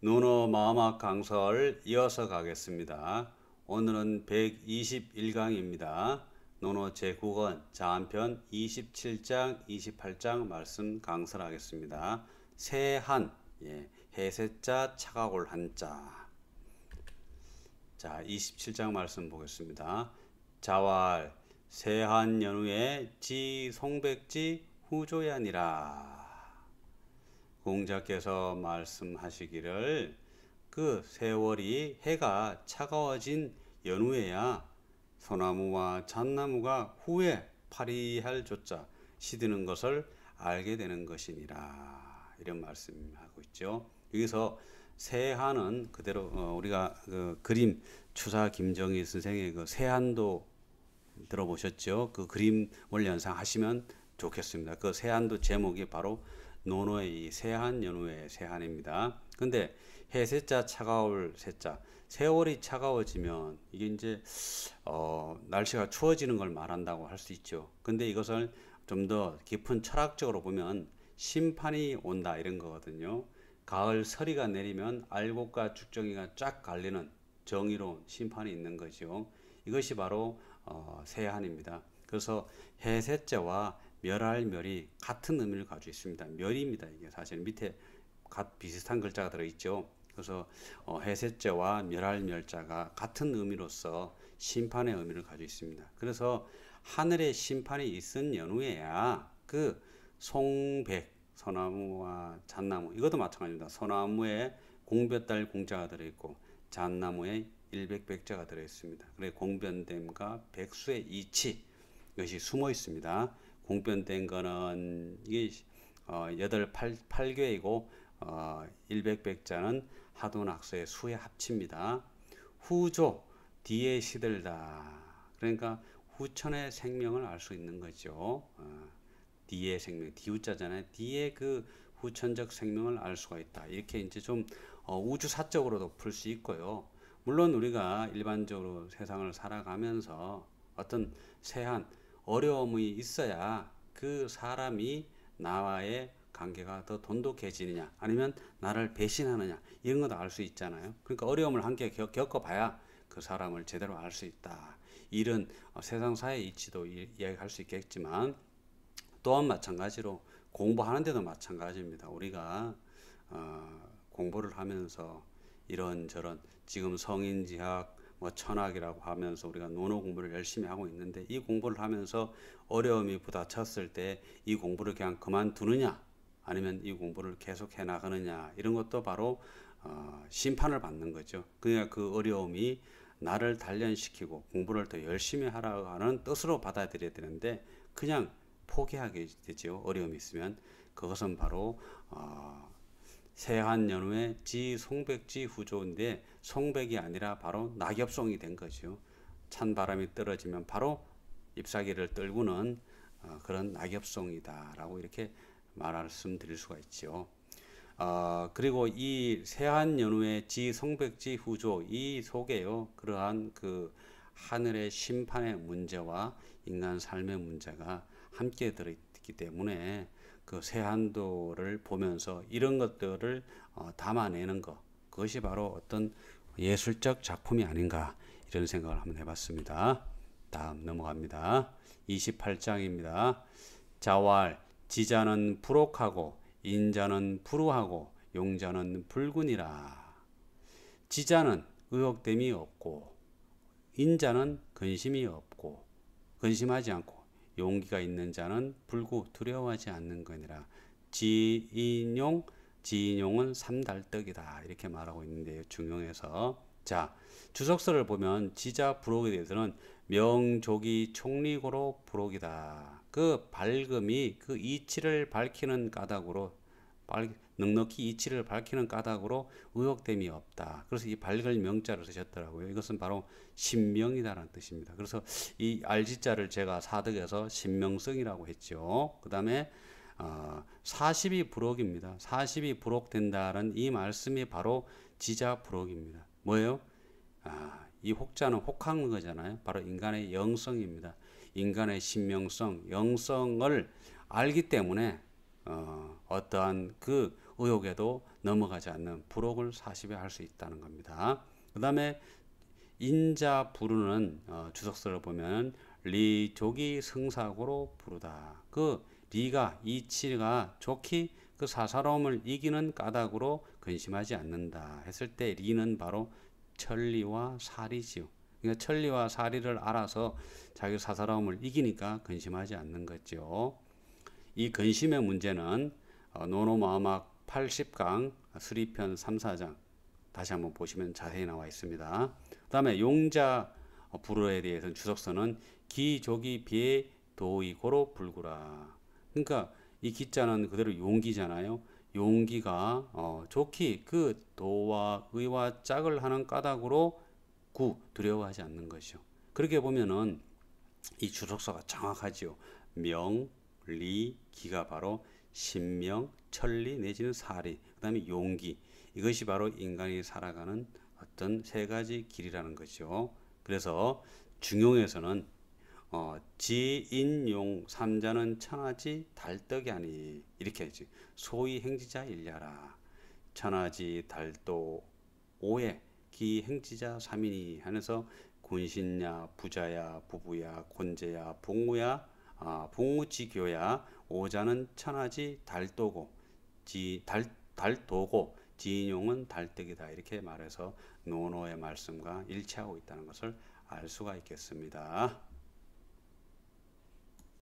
누노 마음학 강설 이어서 가겠습니다. 오늘은 121강입니다. 노노 제9권 자한편 27장 28장 말씀 강설하겠습니다. 세한 예, 해세자 차가골 한자 자 27장 말씀 보겠습니다. 자왈 세한 연후에 지 송백지 후조야니라 공자께서 말씀하시기를 그 세월이 해가 차가워진 연후에야 소나무와 잣나무가 후에 파리할 조자 시드는 것을 알게 되는 것이니라 이런 말씀하고 있죠. 여기서 세한은 그대로 어, 우리가 그 그림 추사 김정희 선생의 그 세한도 들어보셨죠? 그 그림을 연상하시면 좋겠습니다. 그 세한도 제목이 바로 논어의 이 세한 연우의 세한입니다. 근데 해세자 차가울 세자 세월이 차가워지면 이게 이제 어, 날씨가 추워지는 걸 말한다고 할 수 있죠. 근데 이것을 좀 더 깊은 철학적으로 보면 심판이 온다 이런 거거든요. 가을 서리가 내리면 알곡과 죽정이가 쫙 갈리는 정의로운 심판이 있는 거죠. 이것이 바로 어, 세한입니다. 그래서 해셋째와 멸할 멸이 같은 의미를 가지고 있습니다. 멸입니다. 이게 사실 밑에 갓 비슷한 글자가 들어있죠. 그래서 어, 해세죄와 멸할 멸자가 같은 의미로서 심판의 의미를 가지고 있습니다. 그래서 하늘의 심판이 있은 연후에야 그 송백, 소나무와 잣나무 이것도 마찬가지입니다. 소나무에 공볕달 공자가 들어있고 잣나무에 일백백자가 들어있습니다. 그래 공변됨과 백수의 이치 이것이 숨어 있습니다. 봉변된 거는 이게 어, 8, 8, 개이고 어, 100백자는 하도낙서의 수의 합칩니다. 후조 뒤에 시들다. 그러니까 후천의 생명을 알 수 있는 거죠. 어, 뒤에 생명, 뒤우자잖아요. 뒤에 그 후천적 생명을 알 수가 있다. 이렇게 이제 좀 어, 우주사적으로도 풀 수 있고요. 물론 우리가 일반적으로 세상을 살아가면서 어떤 세한 어려움이 있어야 그 사람이 나와의 관계가 더 돈독해지느냐 아니면 나를 배신하느냐 이런 것도 알 수 있잖아요. 그러니까 어려움을 함께 겪어봐야 그 사람을 제대로 알 수 있다. 이런 어, 세상사의 이치도 이야기할 수 있겠지만 또한 마찬가지로 공부하는 데도 마찬가지입니다. 우리가 어, 공부를 하면서 이런저런 지금 성인지학 뭐 천학이라고 하면서 우리가 논어 공부를 열심히 하고 있는데 이 공부를 하면서 어려움이 부딪쳤을때 이 공부를 그냥 그만두느냐 아니면 이 공부를 계속 해 나가느냐 이런 것도 바로 어, 심판을 받는 거죠. 그러그 그러니까 어려움이 나를 단련시키고 공부를 더 열심히 하라고 하는 뜻으로 받아들여야 되는데 그냥 포기하게 되죠. 어려움이 있으면 그것은 바로 어, 세한 연후에 지송백지 후조인데 송백이 아니라 바로 낙엽송이 된 거죠. 찬 바람이 떨어지면 바로 잎사귀를 떨구는 어, 그런 낙엽송이다라고 이렇게 말씀드릴 수가 있죠. 어, 그리고 이 세한 연후의 지 성백지 후조 이 속에요 그러한 그 하늘의 심판의 문제와 인간 삶의 문제가 함께 들어있기 때문에 그 세한도를 보면서 이런 것들을 어, 담아내는 것 그것이 바로 어떤 예술적 작품이 아닌가 이런 생각을 한번 해봤습니다. 다음 넘어갑니다. 28장입니다. 자왈 지자는 부록하고 인자는 불우하고 용자는 불군이라. 지자는 의혹됨이 없고 인자는 근심이 없고 근심하지 않고 용기가 있는 자는 불고 두려워하지 않는 거니라. 지인용 지인용은 삼달떡이다 이렇게 말하고 있는데요. 중용에서 자 주석서를 보면 지자 부록에 대해서는 명조기 총리고로 부록이다. 그 밝음이 그 이치를 밝히는 까닭으로 밝 넉넉히 이치를 밝히는 까닭으로 의혹됨이 없다. 그래서 이 발걸 명자를 쓰셨더라고요. 이것은 바로 신명이다라는 뜻입니다. 그래서 이 알지자를 제가 사득에서 신명성이라고 했죠. 그 다음에 어, 아, 40이 부록입니다. 40이 부록된다는 이 말씀이 바로 지자 부록입니다. 뭐예요? 아, 이 혹자는 혹한 거잖아요. 바로 인간의 영성입니다. 인간의 신명성, 영성을 알기 때문에 어, 어떠한 그 의혹에도 넘어가지 않는 부록을 40에 할 수 있다는 겁니다. 그 다음에 인자 부르는 어, 주석서를 보면 리족이 승사고로 부르다. 그 리가 이치가 좋기 그 사사로움을 이기는 까닭으로 근심하지 않는다 했을 때 리는 바로 천리와 사리지요. 그러니까 천리와 사리를 알아서 자기 사사로움을 이기니까 근심하지 않는 거죠. 이 근심의 문제는 어, 노노마막 80강 수리편 3, 4장 다시 한번 보시면 자세히 나와 있습니다. 그 다음에 용자 불어에 대해서는 주석서는 기조기 비에 도이고로 불구라. 그러니까 이 기자는 그대로 용기잖아요. 용기가 어, 좋기 그 도와 의와 짝을 하는 까닭으로 구 두려워하지 않는 것이요. 그렇게 보면은 이 주석서가 정확하지요. 명, 리, 기가 바로 신명, 천리 내지는 사리, 그 다음에 용기 이것이 바로 인간이 살아가는 어떤 세 가지 길이라는 것이죠. 그래서 중용에서는 어, 지인용 삼자는 천하지 달떡이 아니 이렇게 하지 소위 행지자 일야라 천하지 달도 오에 기 행지자 삼인이 하면서 군신야 부자야 부부야 곤제야 봉우야 아, 붕우지 교야 오자는 천하지 달도고 지, 달, 달도고 지인용은 달뜨기다 이렇게 말해서 노노의 말씀과 일치하고 있다는 것을 알 수가 있겠습니다.